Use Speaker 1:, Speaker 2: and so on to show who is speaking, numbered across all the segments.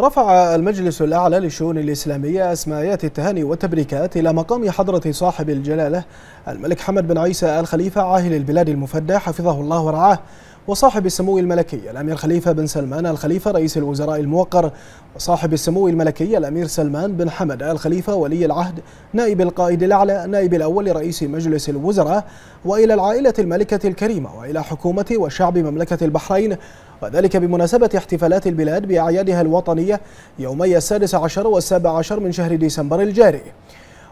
Speaker 1: رفع المجلس الأعلى للشؤون الإسلامية أسمايات التهاني والتبريكات إلى مقام حضرة صاحب الجلالة الملك حمد بن عيسى الخليفة عاهل البلاد المفدى حفظه الله ورعاه وصاحب السمو الملكي الأمير خليفة بن سلمان الخليفة رئيس الوزراء الموقر وصاحب السمو الملكي الأمير سلمان بن حمد الخليفة ولي العهد نائب القائد الأعلى نائب الأول لرئيس مجلس الوزراء وإلى العائلة الملكة الكريمة وإلى حكومة وشعب مملكة البحرين وذلك بمناسبة احتفالات البلاد بأعيادها الوطنية يومي السادس عشر والسابع عشر من شهر ديسمبر الجاري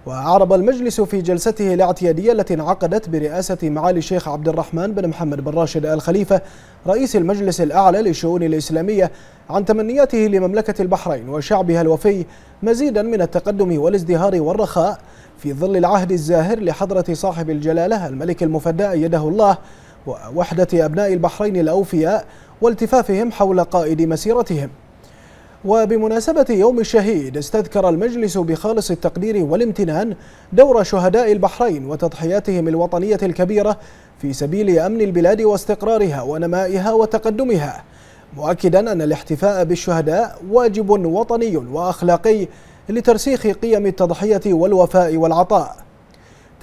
Speaker 1: وأعرب المجلس في جلسته الاعتيادية التي انعقدت برئاسة معالي الشيخ عبد الرحمن بن محمد بن راشد آل خليفة رئيس المجلس الأعلى للشؤون الإسلامية عن تمنياته لمملكة البحرين وشعبها الوفي مزيدا من التقدم والازدهار والرخاء في ظل العهد الزاهر لحضرة صاحب الجلالة الملك المفدى أيده الله ووحدة أبناء البحرين الأوفياء والتفافهم حول قائد مسيرتهم وبمناسبة يوم الشهيد استذكر المجلس بخالص التقدير والامتنان دور شهداء البحرين وتضحياتهم الوطنية الكبيرة في سبيل أمن البلاد واستقرارها ونمائها وتقدمها مؤكدا أن الاحتفاء بالشهداء واجب وطني وأخلاقي لترسيخ قيم التضحية والوفاء والعطاء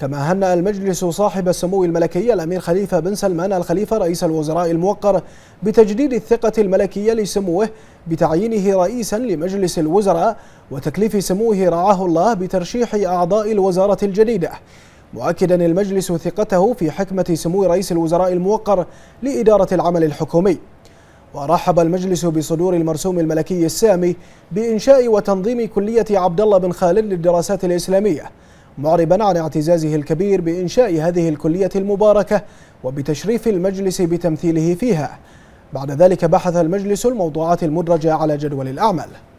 Speaker 1: كما هنأ المجلس صاحب السمو الملكي الأمير خليفة بن سلمان الخليفة رئيس الوزراء الموقر بتجديد الثقة الملكية لسموه بتعيينه رئيسا لمجلس الوزراء وتكليف سموه رعاه الله بترشيح أعضاء الوزارة الجديدة مؤكدا المجلس ثقته في حكمة سمو رئيس الوزراء الموقر لإدارة العمل الحكومي ورحب المجلس بصدور المرسوم الملكي السامي بإنشاء وتنظيم كلية عبد الله بن خالد للدراسات الإسلامية معربا عن اعتزازه الكبير بإنشاء هذه الكلية المباركة وبتشريف المجلس بتمثيله فيها بعد ذلك بحث المجلس الموضوعات المدرجة على جدول
Speaker 2: الأعمال